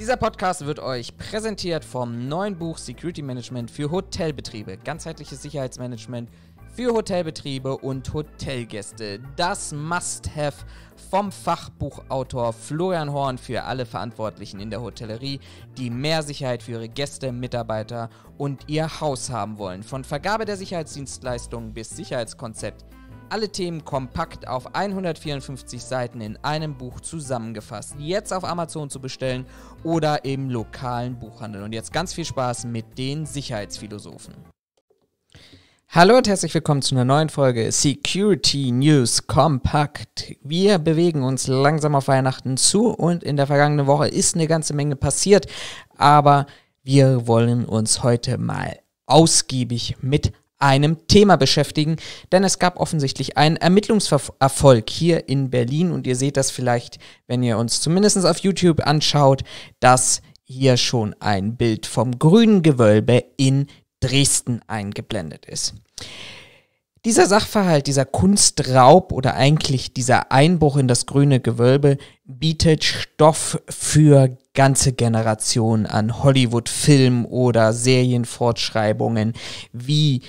Dieser Podcast wird euch präsentiert vom neuen Buch Security Management für Hotelbetriebe, ganzheitliches Sicherheitsmanagement für Hotelbetriebe und Hotelgäste. Das Must-Have vom Fachbuchautor Florian Horn für alle Verantwortlichen in der Hotellerie, die mehr Sicherheit für ihre Gäste, Mitarbeiter und ihr Haus haben wollen. Von Vergabe der Sicherheitsdienstleistungen bis Sicherheitskonzept alle Themen kompakt auf 154 Seiten in einem Buch zusammengefasst. Jetzt auf Amazon zu bestellen oder im lokalen Buchhandel. Und jetzt ganz viel Spaß mit den Sicherheitsphilosophen. Hallo und herzlich willkommen zu einer neuen Folge Security News Kompakt. Wir bewegen uns langsam auf Weihnachten zu und in der vergangenen Woche ist eine ganze Menge passiert, aber wir wollen uns heute mal ausgiebig mit einem Thema beschäftigen, denn es gab offensichtlich einen Ermittlungserfolg hier in Berlin und ihr seht das vielleicht, wenn ihr uns zumindest auf YouTube anschaut, dass hier schon ein Bild vom grünen Gewölbe in Dresden eingeblendet ist. Dieser Sachverhalt, dieser Kunstraub oder eigentlich dieser Einbruch in das grüne Gewölbe bietet Stoff für ganze Generationen an Hollywood-Filmen oder Serienfortschreibungen wie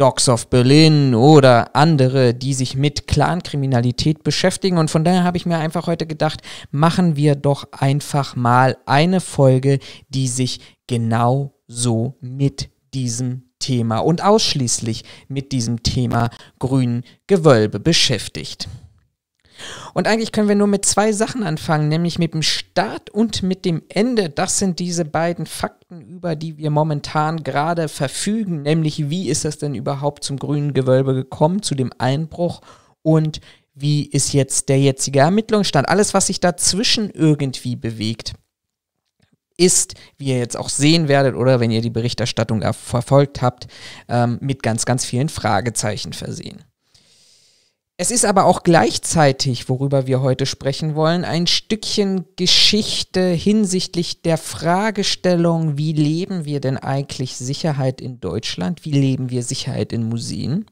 Dogs of Berlin oder andere, die sich mit Clankriminalität beschäftigen. Und von daher habe ich mir einfach heute gedacht, machen wir doch einfach mal eine Folge, die sich genau so mit diesem Thema und ausschließlich mit diesem Thema grünen Gewölbe beschäftigt. Und eigentlich können wir nur mit zwei Sachen anfangen, nämlich mit dem Start und mit dem Ende. Das sind diese beiden Fakten, über die wir momentan gerade verfügen, nämlich wie ist es denn überhaupt zum grünen Gewölbe gekommen, zu dem Einbruch und wie ist jetzt der jetzige Ermittlungsstand. Alles, was sich dazwischen irgendwie bewegt ist, wie ihr jetzt auch sehen werdet oder wenn ihr die Berichterstattung verfolgt habt, ähm, mit ganz, ganz vielen Fragezeichen versehen. Es ist aber auch gleichzeitig, worüber wir heute sprechen wollen, ein Stückchen Geschichte hinsichtlich der Fragestellung, wie leben wir denn eigentlich Sicherheit in Deutschland, wie leben wir Sicherheit in Museen.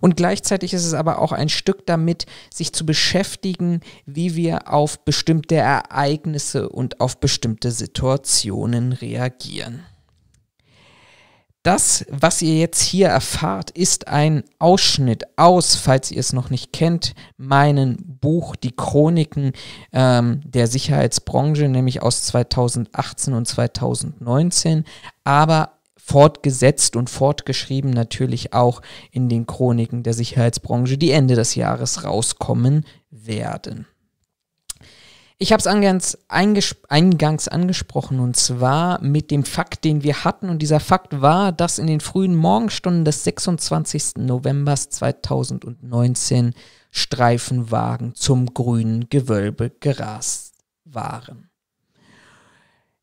Und gleichzeitig ist es aber auch ein Stück damit, sich zu beschäftigen, wie wir auf bestimmte Ereignisse und auf bestimmte Situationen reagieren. Das, was ihr jetzt hier erfahrt, ist ein Ausschnitt aus, falls ihr es noch nicht kennt, meinem Buch Die Chroniken ähm, der Sicherheitsbranche, nämlich aus 2018 und 2019, aber fortgesetzt und fortgeschrieben natürlich auch in den Chroniken der Sicherheitsbranche, die Ende des Jahres rauskommen werden. Ich habe es eingangs, angesprochen und zwar mit dem Fakt, den wir hatten. Und dieser Fakt war, dass in den frühen Morgenstunden des 26. November 2019 Streifenwagen zum grünen Gewölbe gerast waren.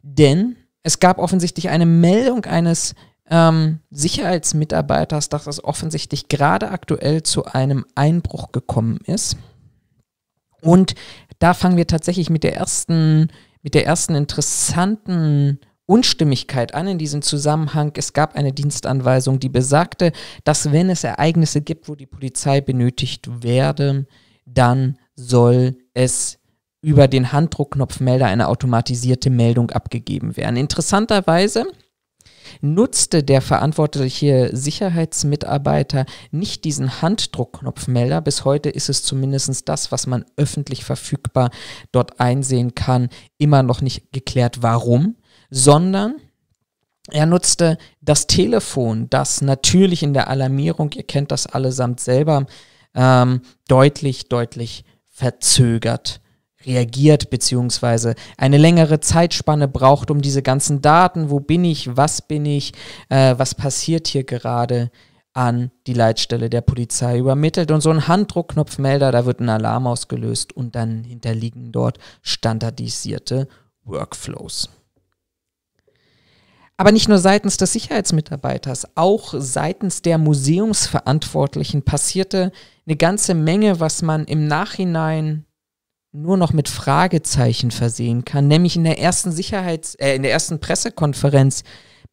Denn es gab offensichtlich eine Meldung eines ähm, Sicherheitsmitarbeiters, dass es offensichtlich gerade aktuell zu einem Einbruch gekommen ist. Und da fangen wir tatsächlich mit der ersten, mit der ersten interessanten Unstimmigkeit an in diesem Zusammenhang. Es gab eine Dienstanweisung, die besagte, dass wenn es Ereignisse gibt, wo die Polizei benötigt werde, dann soll es über den Handdruckknopfmelder eine automatisierte Meldung abgegeben werden. Interessanterweise nutzte der verantwortliche Sicherheitsmitarbeiter nicht diesen Handdruckknopfmelder. Bis heute ist es zumindest das, was man öffentlich verfügbar dort einsehen kann, immer noch nicht geklärt, warum, sondern er nutzte das Telefon, das natürlich in der Alarmierung, ihr kennt das allesamt selber, ähm, deutlich, deutlich verzögert reagiert, beziehungsweise eine längere Zeitspanne braucht, um diese ganzen Daten, wo bin ich, was bin ich, äh, was passiert hier gerade, an die Leitstelle der Polizei übermittelt. Und so ein Handdruckknopfmelder, da wird ein Alarm ausgelöst und dann hinterliegen dort standardisierte Workflows. Aber nicht nur seitens des Sicherheitsmitarbeiters, auch seitens der Museumsverantwortlichen passierte eine ganze Menge, was man im Nachhinein nur noch mit Fragezeichen versehen kann. Nämlich in der ersten Sicherheits, äh, in der ersten Pressekonferenz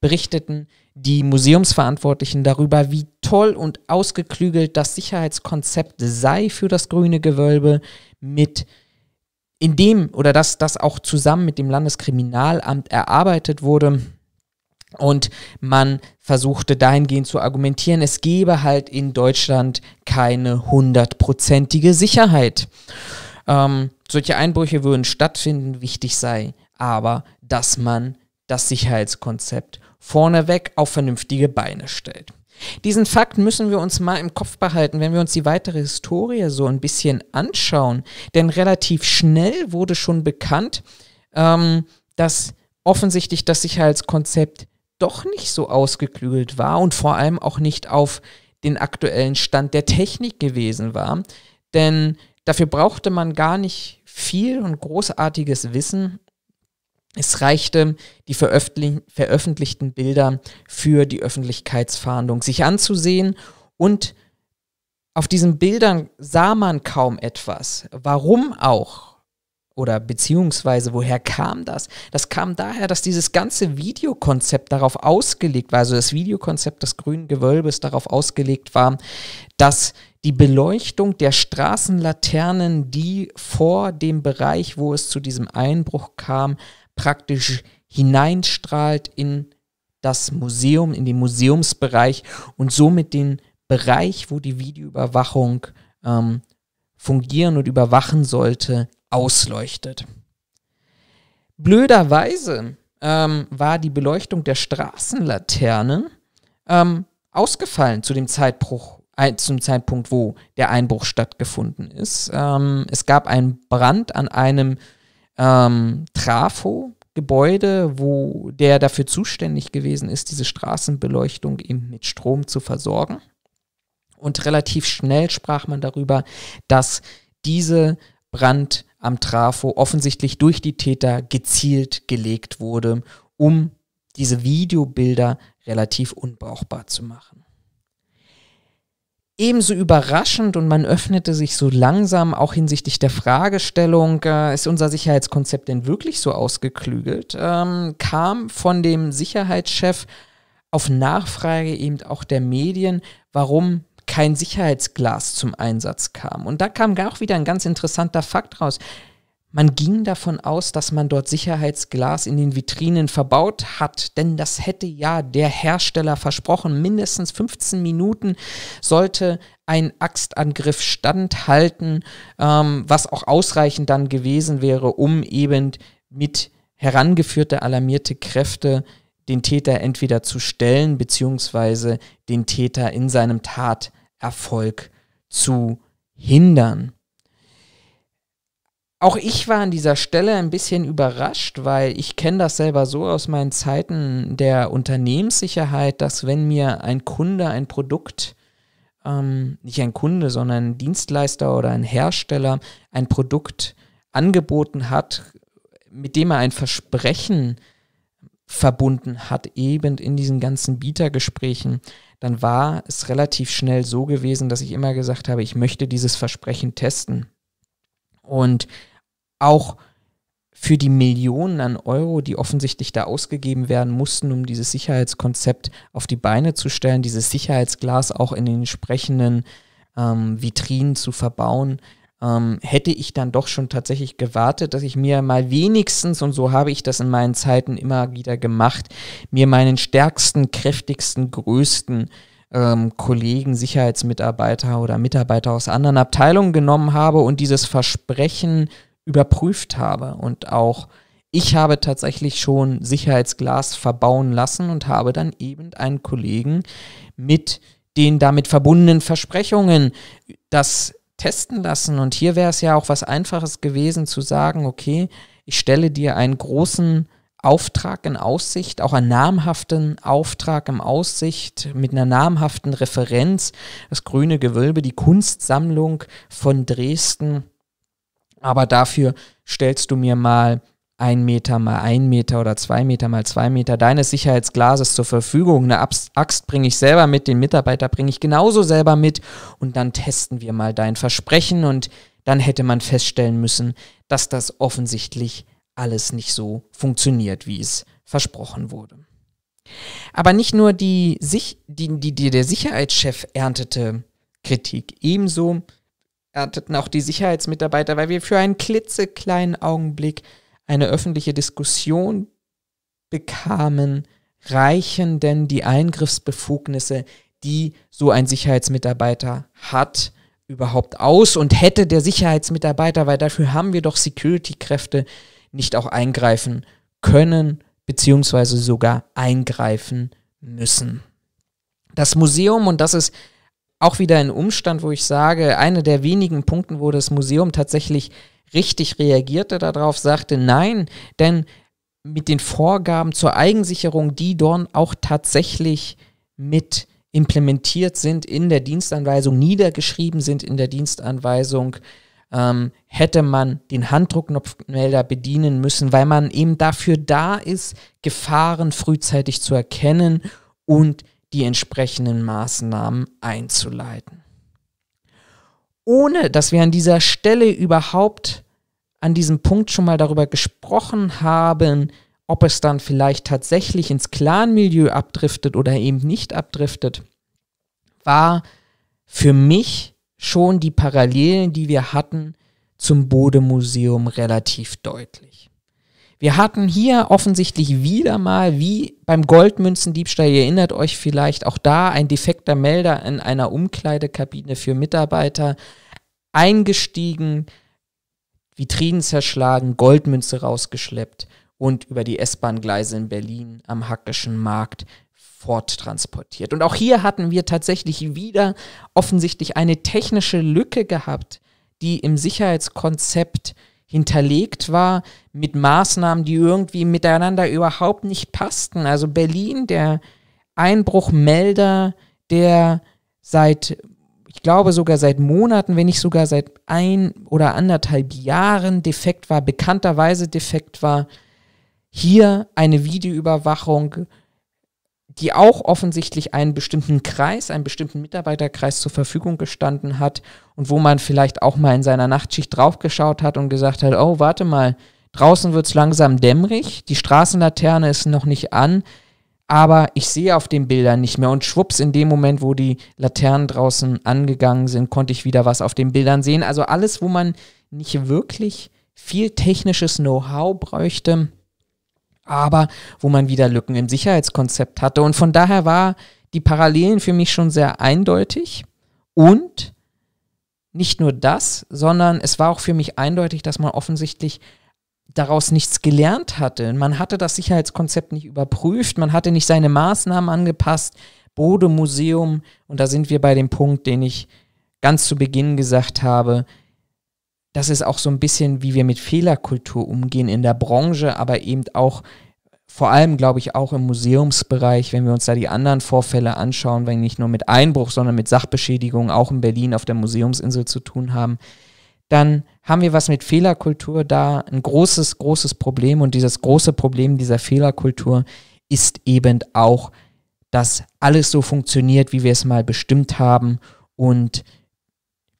berichteten die Museumsverantwortlichen darüber, wie toll und ausgeklügelt das Sicherheitskonzept sei für das grüne Gewölbe mit in dem oder dass das auch zusammen mit dem Landeskriminalamt erarbeitet wurde. Und man versuchte dahingehend zu argumentieren, es gebe halt in Deutschland keine hundertprozentige Sicherheit ähm, solche Einbrüche würden stattfinden, wichtig sei aber, dass man das Sicherheitskonzept vorneweg auf vernünftige Beine stellt. Diesen Fakt müssen wir uns mal im Kopf behalten, wenn wir uns die weitere Historie so ein bisschen anschauen. Denn relativ schnell wurde schon bekannt, ähm, dass offensichtlich das Sicherheitskonzept doch nicht so ausgeklügelt war und vor allem auch nicht auf den aktuellen Stand der Technik gewesen war. Denn Dafür brauchte man gar nicht viel und großartiges Wissen. Es reichte, die veröffentlichten Bilder für die Öffentlichkeitsfahndung sich anzusehen und auf diesen Bildern sah man kaum etwas. Warum auch? oder beziehungsweise woher kam das? Das kam daher, dass dieses ganze Videokonzept darauf ausgelegt war, also das Videokonzept des grünen Gewölbes darauf ausgelegt war, dass die Beleuchtung der Straßenlaternen, die vor dem Bereich, wo es zu diesem Einbruch kam, praktisch hineinstrahlt in das Museum, in den Museumsbereich und somit den Bereich, wo die Videoüberwachung ähm, fungieren und überwachen sollte, ausleuchtet. Blöderweise ähm, war die Beleuchtung der Straßenlaternen ähm, ausgefallen zu dem Zeitbruch, äh, zum Zeitpunkt, wo der Einbruch stattgefunden ist. Ähm, es gab einen Brand an einem ähm, Trafo-Gebäude, wo der dafür zuständig gewesen ist, diese Straßenbeleuchtung eben mit Strom zu versorgen. Und relativ schnell sprach man darüber, dass diese Brand am Trafo offensichtlich durch die Täter gezielt gelegt wurde, um diese Videobilder relativ unbrauchbar zu machen. Ebenso überraschend und man öffnete sich so langsam auch hinsichtlich der Fragestellung, äh, ist unser Sicherheitskonzept denn wirklich so ausgeklügelt, ähm, kam von dem Sicherheitschef auf Nachfrage eben auch der Medien, warum kein Sicherheitsglas zum Einsatz kam. Und da kam auch wieder ein ganz interessanter Fakt raus. Man ging davon aus, dass man dort Sicherheitsglas in den Vitrinen verbaut hat, denn das hätte ja der Hersteller versprochen. Mindestens 15 Minuten sollte ein Axtangriff standhalten, ähm, was auch ausreichend dann gewesen wäre, um eben mit herangeführte alarmierte Kräfte den Täter entweder zu stellen beziehungsweise den Täter in seinem Taterfolg zu hindern. Auch ich war an dieser Stelle ein bisschen überrascht, weil ich kenne das selber so aus meinen Zeiten der Unternehmenssicherheit, dass wenn mir ein Kunde ein Produkt, ähm, nicht ein Kunde, sondern ein Dienstleister oder ein Hersteller ein Produkt angeboten hat, mit dem er ein Versprechen äh, verbunden hat, eben in diesen ganzen Bietergesprächen, dann war es relativ schnell so gewesen, dass ich immer gesagt habe, ich möchte dieses Versprechen testen. Und auch für die Millionen an Euro, die offensichtlich da ausgegeben werden mussten, um dieses Sicherheitskonzept auf die Beine zu stellen, dieses Sicherheitsglas auch in den entsprechenden ähm, Vitrinen zu verbauen, ähm, hätte ich dann doch schon tatsächlich gewartet, dass ich mir mal wenigstens, und so habe ich das in meinen Zeiten immer wieder gemacht, mir meinen stärksten, kräftigsten, größten ähm, Kollegen, Sicherheitsmitarbeiter oder Mitarbeiter aus anderen Abteilungen genommen habe und dieses Versprechen überprüft habe und auch ich habe tatsächlich schon Sicherheitsglas verbauen lassen und habe dann eben einen Kollegen mit den damit verbundenen Versprechungen, dass testen lassen. Und hier wäre es ja auch was Einfaches gewesen zu sagen, okay, ich stelle dir einen großen Auftrag in Aussicht, auch einen namhaften Auftrag im Aussicht mit einer namhaften Referenz, das grüne Gewölbe, die Kunstsammlung von Dresden. Aber dafür stellst du mir mal ein Meter mal ein Meter oder zwei Meter mal zwei Meter deines Sicherheitsglases zur Verfügung. Eine Axt bringe ich selber mit, den Mitarbeiter bringe ich genauso selber mit und dann testen wir mal dein Versprechen und dann hätte man feststellen müssen, dass das offensichtlich alles nicht so funktioniert, wie es versprochen wurde. Aber nicht nur die, sich, die, die, die der Sicherheitschef erntete Kritik, ebenso ernteten auch die Sicherheitsmitarbeiter, weil wir für einen klitzekleinen Augenblick eine öffentliche Diskussion bekamen, reichen denn die Eingriffsbefugnisse, die so ein Sicherheitsmitarbeiter hat, überhaupt aus? Und hätte der Sicherheitsmitarbeiter, weil dafür haben wir doch Security-Kräfte, nicht auch eingreifen können, beziehungsweise sogar eingreifen müssen? Das Museum, und das ist auch wieder ein Umstand, wo ich sage, einer der wenigen Punkte, wo das Museum tatsächlich richtig reagierte darauf, sagte nein, denn mit den Vorgaben zur Eigensicherung, die dort auch tatsächlich mit implementiert sind in der Dienstanweisung, niedergeschrieben sind in der Dienstanweisung, ähm, hätte man den Handdruckknopfmelder bedienen müssen, weil man eben dafür da ist, Gefahren frühzeitig zu erkennen und die entsprechenden Maßnahmen einzuleiten ohne dass wir an dieser Stelle überhaupt an diesem Punkt schon mal darüber gesprochen haben, ob es dann vielleicht tatsächlich ins Clan-Milieu abdriftet oder eben nicht abdriftet, war für mich schon die Parallelen, die wir hatten, zum Bodemuseum relativ deutlich. Wir hatten hier offensichtlich wieder mal, wie beim Goldmünzendiebstahl, ihr erinnert euch vielleicht, auch da ein defekter Melder in einer Umkleidekabine für Mitarbeiter eingestiegen, Vitrinen zerschlagen, Goldmünze rausgeschleppt und über die S-Bahn-Gleise in Berlin am Hackischen Markt forttransportiert. Und auch hier hatten wir tatsächlich wieder offensichtlich eine technische Lücke gehabt, die im Sicherheitskonzept äh, hinterlegt war mit Maßnahmen, die irgendwie miteinander überhaupt nicht passten. Also Berlin, der Einbruchmelder, der seit, ich glaube sogar seit Monaten, wenn nicht sogar seit ein oder anderthalb Jahren defekt war, bekannterweise defekt war, hier eine Videoüberwachung die auch offensichtlich einen bestimmten Kreis, einen bestimmten Mitarbeiterkreis zur Verfügung gestanden hat und wo man vielleicht auch mal in seiner Nachtschicht draufgeschaut hat und gesagt hat, oh, warte mal, draußen wird es langsam dämmerig, die Straßenlaterne ist noch nicht an, aber ich sehe auf den Bildern nicht mehr und schwupps, in dem Moment, wo die Laternen draußen angegangen sind, konnte ich wieder was auf den Bildern sehen. Also alles, wo man nicht wirklich viel technisches Know-how bräuchte, aber wo man wieder Lücken im Sicherheitskonzept hatte. Und von daher war die Parallelen für mich schon sehr eindeutig. Und nicht nur das, sondern es war auch für mich eindeutig, dass man offensichtlich daraus nichts gelernt hatte. Man hatte das Sicherheitskonzept nicht überprüft, man hatte nicht seine Maßnahmen angepasst. Bode Museum, und da sind wir bei dem Punkt, den ich ganz zu Beginn gesagt habe, das ist auch so ein bisschen, wie wir mit Fehlerkultur umgehen in der Branche, aber eben auch vor allem, glaube ich, auch im Museumsbereich, wenn wir uns da die anderen Vorfälle anschauen, wenn nicht nur mit Einbruch, sondern mit Sachbeschädigung auch in Berlin auf der Museumsinsel zu tun haben, dann haben wir was mit Fehlerkultur da, ein großes, großes Problem. Und dieses große Problem dieser Fehlerkultur ist eben auch, dass alles so funktioniert, wie wir es mal bestimmt haben und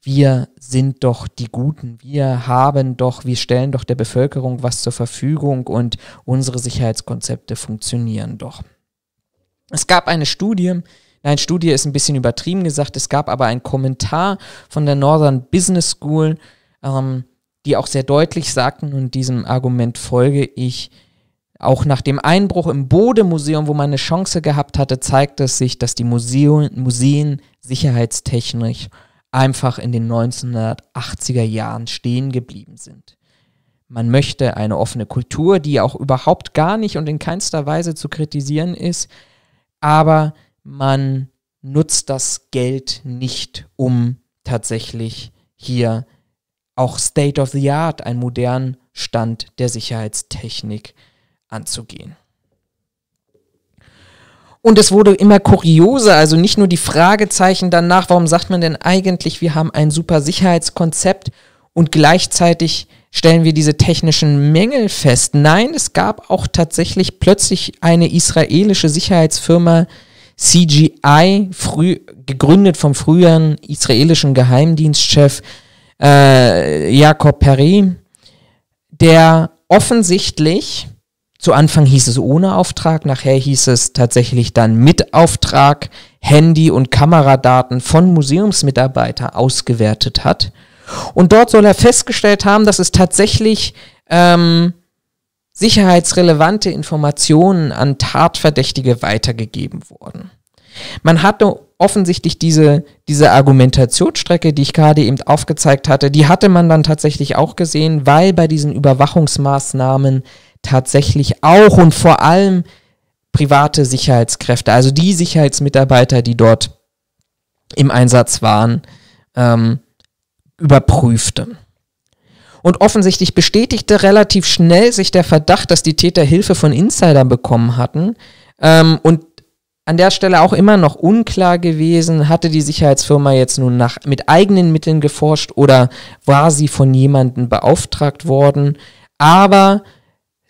wir sind doch die Guten, wir haben doch, wir stellen doch der Bevölkerung was zur Verfügung und unsere Sicherheitskonzepte funktionieren doch. Es gab eine Studie, nein, Studie ist ein bisschen übertrieben gesagt, es gab aber einen Kommentar von der Northern Business School, ähm, die auch sehr deutlich sagten, und diesem Argument folge ich, auch nach dem Einbruch im Bodemuseum, wo man eine Chance gehabt hatte, zeigt es sich, dass die Museen, Museen sicherheitstechnisch einfach in den 1980er Jahren stehen geblieben sind. Man möchte eine offene Kultur, die auch überhaupt gar nicht und in keinster Weise zu kritisieren ist, aber man nutzt das Geld nicht, um tatsächlich hier auch State of the Art, einen modernen Stand der Sicherheitstechnik anzugehen. Und es wurde immer kurioser, also nicht nur die Fragezeichen danach, warum sagt man denn eigentlich, wir haben ein super Sicherheitskonzept und gleichzeitig stellen wir diese technischen Mängel fest. Nein, es gab auch tatsächlich plötzlich eine israelische Sicherheitsfirma CGI, früh, gegründet vom früheren israelischen Geheimdienstchef äh, Jakob Perry, der offensichtlich zu Anfang hieß es ohne Auftrag, nachher hieß es tatsächlich dann mit Auftrag, Handy- und Kameradaten von Museumsmitarbeiter ausgewertet hat. Und dort soll er festgestellt haben, dass es tatsächlich ähm, sicherheitsrelevante Informationen an Tatverdächtige weitergegeben wurden. Man hatte offensichtlich diese, diese Argumentationsstrecke, die ich gerade eben aufgezeigt hatte, die hatte man dann tatsächlich auch gesehen, weil bei diesen Überwachungsmaßnahmen tatsächlich auch und vor allem private Sicherheitskräfte, also die Sicherheitsmitarbeiter, die dort im Einsatz waren, ähm, überprüfte. Und offensichtlich bestätigte relativ schnell sich der Verdacht, dass die Täter Hilfe von Insidern bekommen hatten. Ähm, und an der Stelle auch immer noch unklar gewesen, hatte die Sicherheitsfirma jetzt nun nach, mit eigenen Mitteln geforscht oder war sie von jemandem beauftragt worden. Aber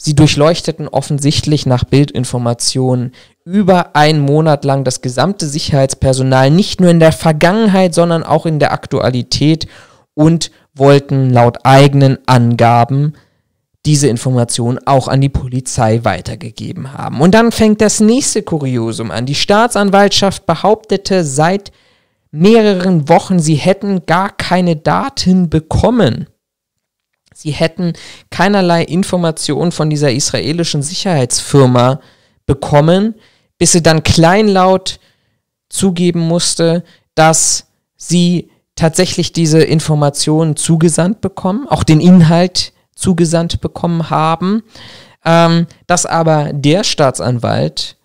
Sie durchleuchteten offensichtlich nach Bildinformationen über einen Monat lang das gesamte Sicherheitspersonal, nicht nur in der Vergangenheit, sondern auch in der Aktualität und wollten laut eigenen Angaben diese Information auch an die Polizei weitergegeben haben. Und dann fängt das nächste Kuriosum an. Die Staatsanwaltschaft behauptete seit mehreren Wochen, sie hätten gar keine Daten bekommen sie hätten keinerlei Informationen von dieser israelischen Sicherheitsfirma bekommen, bis sie dann kleinlaut zugeben musste, dass sie tatsächlich diese Informationen zugesandt bekommen, auch den Inhalt zugesandt bekommen haben, ähm, dass aber der Staatsanwalt,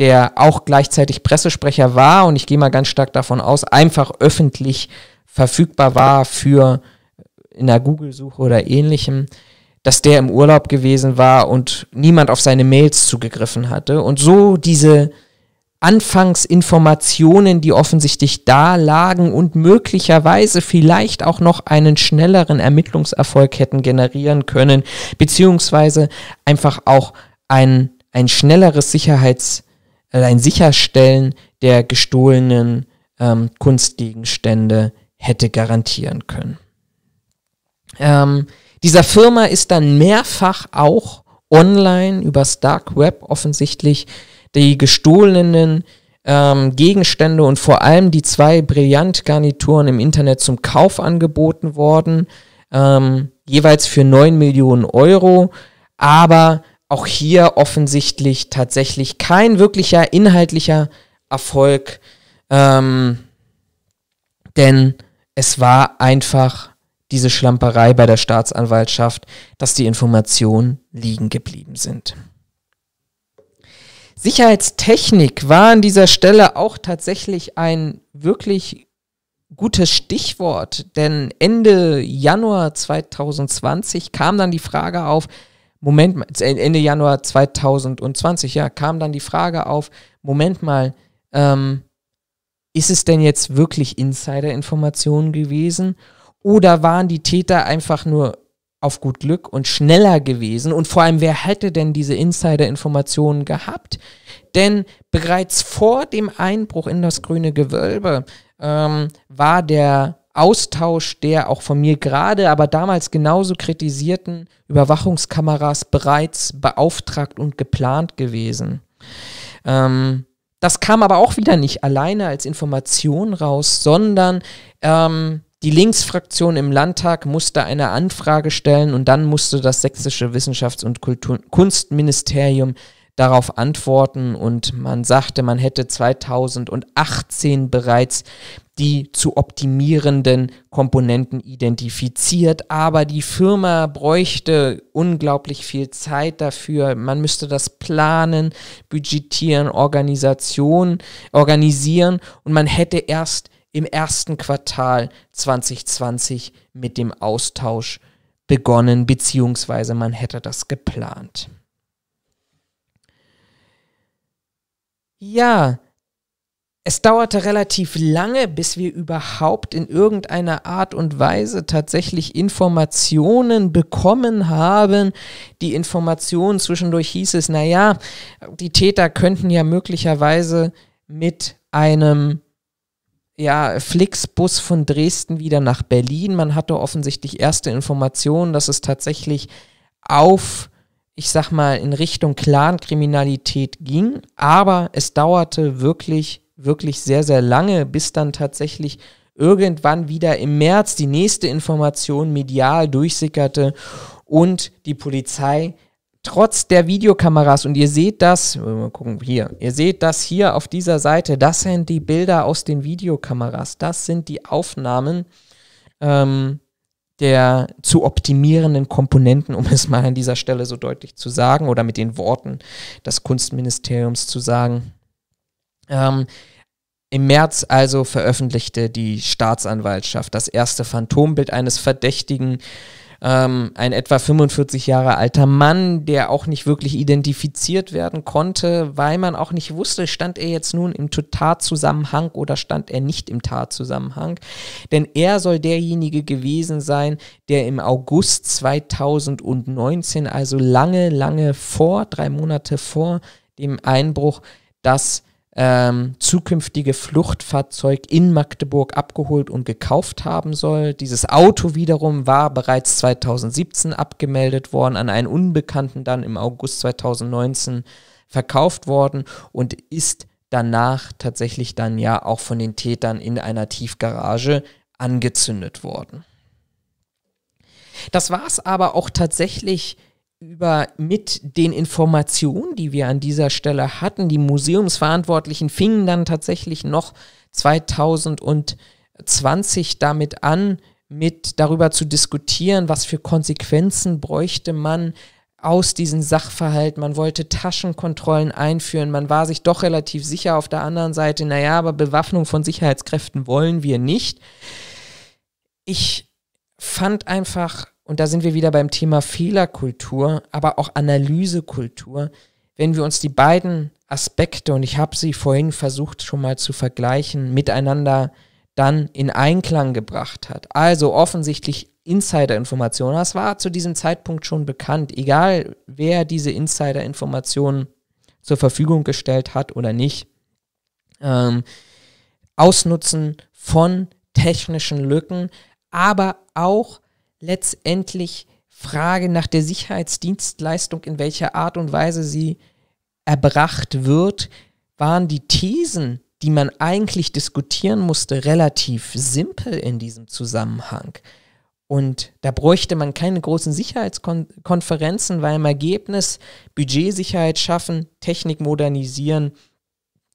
der auch gleichzeitig Pressesprecher war, und ich gehe mal ganz stark davon aus, einfach öffentlich verfügbar war für in der Google-Suche oder ähnlichem, dass der im Urlaub gewesen war und niemand auf seine Mails zugegriffen hatte. Und so diese Anfangsinformationen, die offensichtlich da lagen und möglicherweise vielleicht auch noch einen schnelleren Ermittlungserfolg hätten generieren können, beziehungsweise einfach auch ein, ein schnelleres Sicherheits, äh, ein Sicherstellen der gestohlenen ähm, Kunstgegenstände hätte garantieren können. Ähm, dieser Firma ist dann mehrfach auch online über Dark Web offensichtlich die gestohlenen ähm, Gegenstände und vor allem die zwei Brillantgarnituren im Internet zum Kauf angeboten worden, ähm, jeweils für 9 Millionen Euro, aber auch hier offensichtlich tatsächlich kein wirklicher inhaltlicher Erfolg, ähm, denn es war einfach diese Schlamperei bei der Staatsanwaltschaft, dass die Informationen liegen geblieben sind. Sicherheitstechnik war an dieser Stelle auch tatsächlich ein wirklich gutes Stichwort, denn Ende Januar 2020 kam dann die Frage auf, Moment, mal, äh, Ende Januar 2020, ja, kam dann die Frage auf, Moment mal, ähm, ist es denn jetzt wirklich insider informationen gewesen oder waren die Täter einfach nur auf gut Glück und schneller gewesen? Und vor allem, wer hätte denn diese Insider-Informationen gehabt? Denn bereits vor dem Einbruch in das grüne Gewölbe ähm, war der Austausch der auch von mir gerade, aber damals genauso kritisierten Überwachungskameras bereits beauftragt und geplant gewesen. Ähm, das kam aber auch wieder nicht alleine als Information raus, sondern ähm, die Linksfraktion im Landtag musste eine Anfrage stellen und dann musste das sächsische Wissenschafts- und Kultur Kunstministerium darauf antworten und man sagte, man hätte 2018 bereits die zu optimierenden Komponenten identifiziert, aber die Firma bräuchte unglaublich viel Zeit dafür. Man müsste das planen, budgetieren, Organisation, organisieren und man hätte erst im ersten Quartal 2020 mit dem Austausch begonnen, beziehungsweise man hätte das geplant. Ja, es dauerte relativ lange, bis wir überhaupt in irgendeiner Art und Weise tatsächlich Informationen bekommen haben. Die Informationen zwischendurch hieß es, naja, die Täter könnten ja möglicherweise mit einem ja, Flixbus von Dresden wieder nach Berlin. Man hatte offensichtlich erste Informationen, dass es tatsächlich auf, ich sag mal, in Richtung Clankriminalität ging. Aber es dauerte wirklich, wirklich sehr, sehr lange, bis dann tatsächlich irgendwann wieder im März die nächste Information medial durchsickerte und die Polizei trotz der Videokameras und ihr seht das, äh, mal gucken hier, ihr seht das hier auf dieser Seite, das sind die Bilder aus den Videokameras, das sind die Aufnahmen ähm, der zu optimierenden Komponenten, um es mal an dieser Stelle so deutlich zu sagen oder mit den Worten des Kunstministeriums zu sagen. Ähm, im März also veröffentlichte die Staatsanwaltschaft das erste Phantombild eines Verdächtigen ähm, ein etwa 45 Jahre alter Mann, der auch nicht wirklich identifiziert werden konnte, weil man auch nicht wusste, stand er jetzt nun im Tatzusammenhang oder stand er nicht im Tatzusammenhang. Denn er soll derjenige gewesen sein, der im August 2019, also lange, lange vor, drei Monate vor dem Einbruch, das ähm, zukünftige Fluchtfahrzeug in Magdeburg abgeholt und gekauft haben soll. Dieses Auto wiederum war bereits 2017 abgemeldet worden, an einen Unbekannten dann im August 2019 verkauft worden und ist danach tatsächlich dann ja auch von den Tätern in einer Tiefgarage angezündet worden. Das war es aber auch tatsächlich über mit den Informationen, die wir an dieser Stelle hatten. Die Museumsverantwortlichen fingen dann tatsächlich noch 2020 damit an, mit darüber zu diskutieren, was für Konsequenzen bräuchte man aus diesem Sachverhalt. Man wollte Taschenkontrollen einführen. Man war sich doch relativ sicher auf der anderen Seite, naja, aber Bewaffnung von Sicherheitskräften wollen wir nicht. Ich fand einfach und da sind wir wieder beim Thema Fehlerkultur, aber auch Analysekultur. Wenn wir uns die beiden Aspekte, und ich habe sie vorhin versucht schon mal zu vergleichen, miteinander dann in Einklang gebracht hat. Also offensichtlich Insider-Informationen. Das war zu diesem Zeitpunkt schon bekannt, egal wer diese Insider-Informationen zur Verfügung gestellt hat oder nicht. Ähm, Ausnutzen von technischen Lücken, aber auch letztendlich Frage nach der Sicherheitsdienstleistung, in welcher Art und Weise sie erbracht wird, waren die Thesen, die man eigentlich diskutieren musste, relativ simpel in diesem Zusammenhang. Und da bräuchte man keine großen Sicherheitskonferenzen, weil im Ergebnis Budgetsicherheit schaffen, Technik modernisieren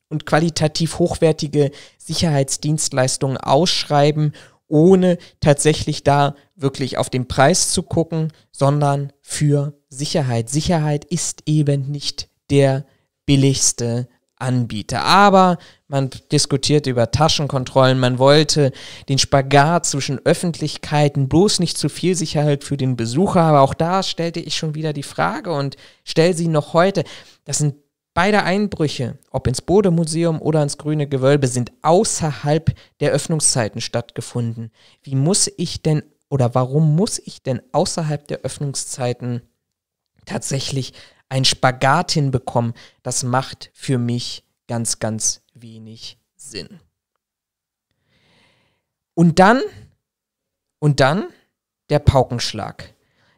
und qualitativ hochwertige Sicherheitsdienstleistungen ausschreiben ohne tatsächlich da wirklich auf den Preis zu gucken, sondern für Sicherheit. Sicherheit ist eben nicht der billigste Anbieter. Aber man diskutierte über Taschenkontrollen, man wollte den Spagat zwischen Öffentlichkeiten, bloß nicht zu viel Sicherheit für den Besucher. Aber auch da stellte ich schon wieder die Frage und stelle sie noch heute. Das sind Beide Einbrüche, ob ins Bodemuseum oder ins Grüne Gewölbe, sind außerhalb der Öffnungszeiten stattgefunden. Wie muss ich denn oder warum muss ich denn außerhalb der Öffnungszeiten tatsächlich ein Spagat hinbekommen? Das macht für mich ganz, ganz wenig Sinn. Und dann, und dann der Paukenschlag.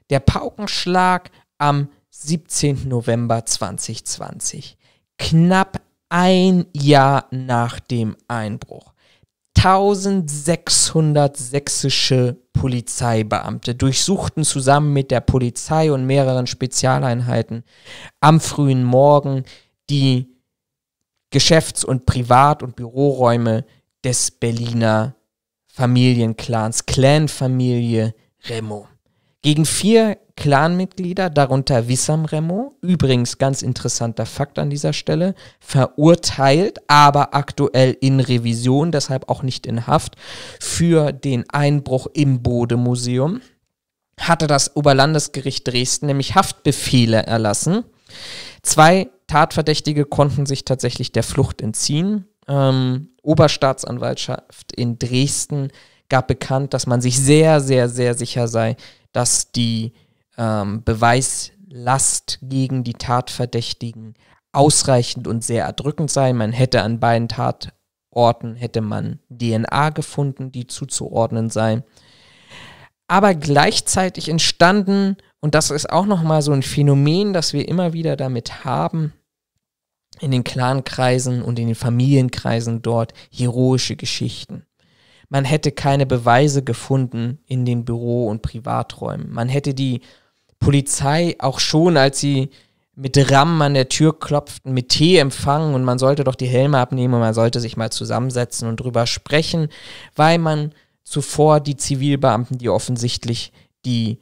Der Paukenschlag am 17. November 2020. Knapp ein Jahr nach dem Einbruch. 1600 sächsische Polizeibeamte durchsuchten zusammen mit der Polizei und mehreren Spezialeinheiten am frühen Morgen die Geschäfts- und Privat- und Büroräume des Berliner Familienclans, Clanfamilie Remo. Gegen vier Clanmitglieder, darunter Wissam Remo, übrigens ganz interessanter Fakt an dieser Stelle, verurteilt, aber aktuell in Revision, deshalb auch nicht in Haft, für den Einbruch im Bodemuseum, hatte das Oberlandesgericht Dresden nämlich Haftbefehle erlassen. Zwei Tatverdächtige konnten sich tatsächlich der Flucht entziehen. Ähm, Oberstaatsanwaltschaft in Dresden gab bekannt, dass man sich sehr, sehr, sehr sicher sei, dass die ähm, Beweislast gegen die Tatverdächtigen ausreichend und sehr erdrückend sein. Man hätte an beiden Tatorten hätte man DNA gefunden, die zuzuordnen sei. Aber gleichzeitig entstanden, und das ist auch nochmal so ein Phänomen, das wir immer wieder damit haben, in den Clankreisen und in den Familienkreisen dort heroische Geschichten. Man hätte keine Beweise gefunden in den Büro- und Privaträumen. Man hätte die Polizei auch schon, als sie mit Ram an der Tür klopften, mit Tee empfangen und man sollte doch die Helme abnehmen und man sollte sich mal zusammensetzen und drüber sprechen, weil man zuvor die Zivilbeamten, die offensichtlich die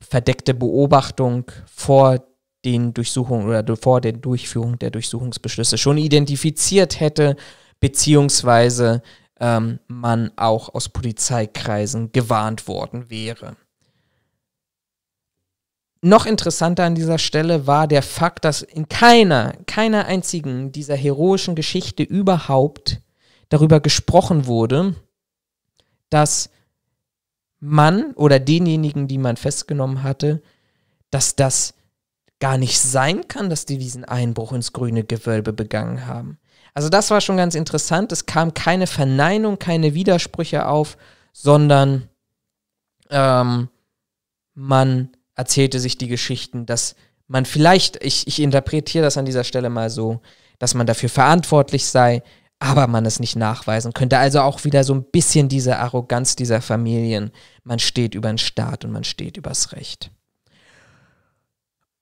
verdeckte Beobachtung vor den Durchsuchungen oder vor der Durchführung der Durchsuchungsbeschlüsse schon identifiziert hätte, beziehungsweise ähm, man auch aus Polizeikreisen gewarnt worden wäre. Noch interessanter an dieser Stelle war der Fakt, dass in keiner, keiner einzigen dieser heroischen Geschichte überhaupt darüber gesprochen wurde, dass man oder denjenigen, die man festgenommen hatte, dass das gar nicht sein kann, dass die diesen Einbruch ins grüne Gewölbe begangen haben. Also das war schon ganz interessant. Es kam keine Verneinung, keine Widersprüche auf, sondern ähm, man erzählte sich die Geschichten, dass man vielleicht, ich, ich interpretiere das an dieser Stelle mal so, dass man dafür verantwortlich sei, aber man es nicht nachweisen könnte. Also auch wieder so ein bisschen diese Arroganz dieser Familien. Man steht über den Staat und man steht übers Recht.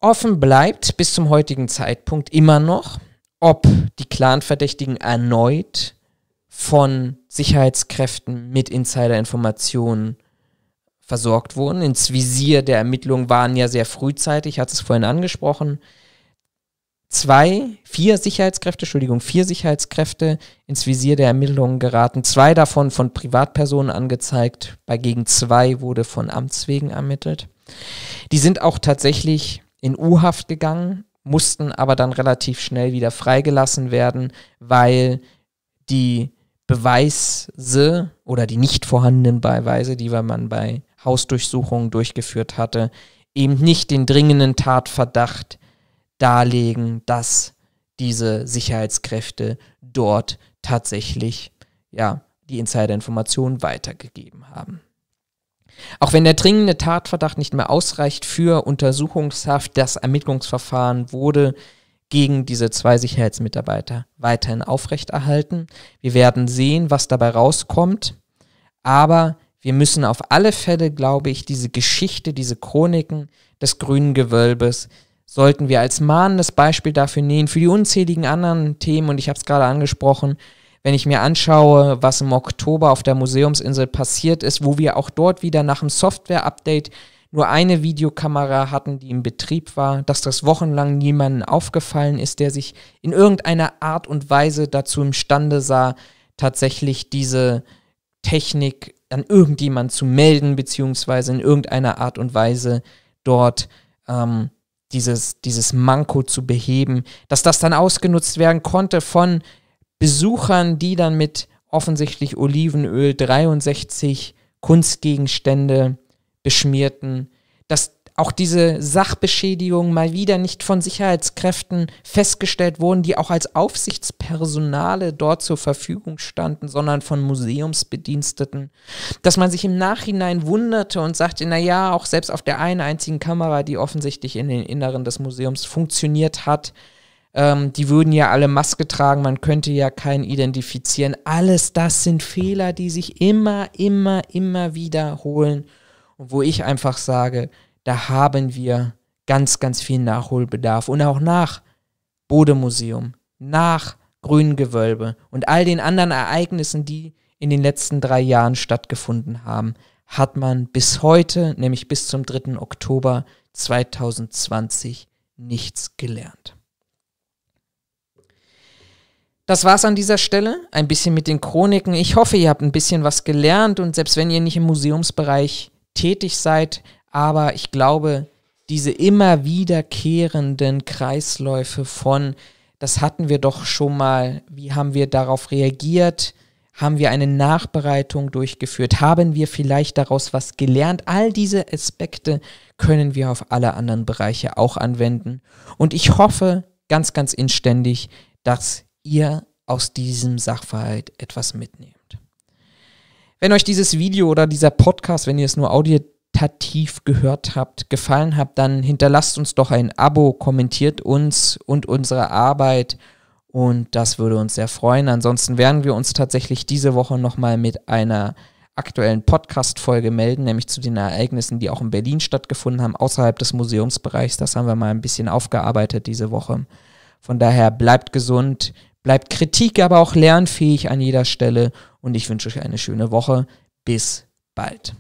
Offen bleibt bis zum heutigen Zeitpunkt immer noch, ob die Clan-Verdächtigen erneut von Sicherheitskräften mit Insiderinformationen versorgt wurden. Ins Visier der Ermittlungen waren ja sehr frühzeitig, hat es vorhin angesprochen, zwei, vier Sicherheitskräfte, Entschuldigung, vier Sicherheitskräfte ins Visier der Ermittlungen geraten. Zwei davon von Privatpersonen angezeigt, bei gegen zwei wurde von Amts wegen ermittelt. Die sind auch tatsächlich in U-Haft gegangen, mussten aber dann relativ schnell wieder freigelassen werden, weil die Beweise oder die nicht vorhandenen Beweise, die man bei Hausdurchsuchungen durchgeführt hatte, eben nicht den dringenden Tatverdacht darlegen, dass diese Sicherheitskräfte dort tatsächlich ja, die Insiderinformationen weitergegeben haben. Auch wenn der dringende Tatverdacht nicht mehr ausreicht für Untersuchungshaft, das Ermittlungsverfahren wurde gegen diese zwei Sicherheitsmitarbeiter weiterhin aufrechterhalten. Wir werden sehen, was dabei rauskommt. Aber wir müssen auf alle Fälle, glaube ich, diese Geschichte, diese Chroniken des grünen Gewölbes, sollten wir als mahnendes Beispiel dafür nehmen, für die unzähligen anderen Themen, und ich habe es gerade angesprochen, wenn ich mir anschaue, was im Oktober auf der Museumsinsel passiert ist, wo wir auch dort wieder nach dem Software-Update nur eine Videokamera hatten, die im Betrieb war, dass das wochenlang niemanden aufgefallen ist, der sich in irgendeiner Art und Weise dazu imstande sah, tatsächlich diese Technik an irgendjemand zu melden, beziehungsweise in irgendeiner Art und Weise dort ähm, dieses, dieses Manko zu beheben, dass das dann ausgenutzt werden konnte von Besuchern, die dann mit offensichtlich Olivenöl 63 Kunstgegenstände beschmierten auch diese Sachbeschädigungen mal wieder nicht von Sicherheitskräften festgestellt wurden, die auch als Aufsichtspersonale dort zur Verfügung standen, sondern von Museumsbediensteten. Dass man sich im Nachhinein wunderte und sagte, naja, auch selbst auf der einen einzigen Kamera, die offensichtlich in den Inneren des Museums funktioniert hat, ähm, die würden ja alle Maske tragen, man könnte ja keinen identifizieren. Alles das sind Fehler, die sich immer, immer, immer wiederholen. Und wo ich einfach sage, da haben wir ganz, ganz viel Nachholbedarf. Und auch nach Bodemuseum, nach Grüngewölbe und all den anderen Ereignissen, die in den letzten drei Jahren stattgefunden haben, hat man bis heute, nämlich bis zum 3. Oktober 2020, nichts gelernt. Das war's an dieser Stelle. Ein bisschen mit den Chroniken. Ich hoffe, ihr habt ein bisschen was gelernt und selbst wenn ihr nicht im Museumsbereich tätig seid, aber ich glaube, diese immer wiederkehrenden Kreisläufe von, das hatten wir doch schon mal, wie haben wir darauf reagiert, haben wir eine Nachbereitung durchgeführt, haben wir vielleicht daraus was gelernt, all diese Aspekte können wir auf alle anderen Bereiche auch anwenden. Und ich hoffe ganz, ganz inständig, dass ihr aus diesem Sachverhalt etwas mitnehmt. Wenn euch dieses Video oder dieser Podcast, wenn ihr es nur audiert, meditativ gehört habt, gefallen habt, dann hinterlasst uns doch ein Abo, kommentiert uns und unsere Arbeit und das würde uns sehr freuen. Ansonsten werden wir uns tatsächlich diese Woche nochmal mit einer aktuellen Podcast-Folge melden, nämlich zu den Ereignissen, die auch in Berlin stattgefunden haben, außerhalb des Museumsbereichs. Das haben wir mal ein bisschen aufgearbeitet diese Woche. Von daher bleibt gesund, bleibt Kritik, aber auch lernfähig an jeder Stelle und ich wünsche euch eine schöne Woche. Bis bald.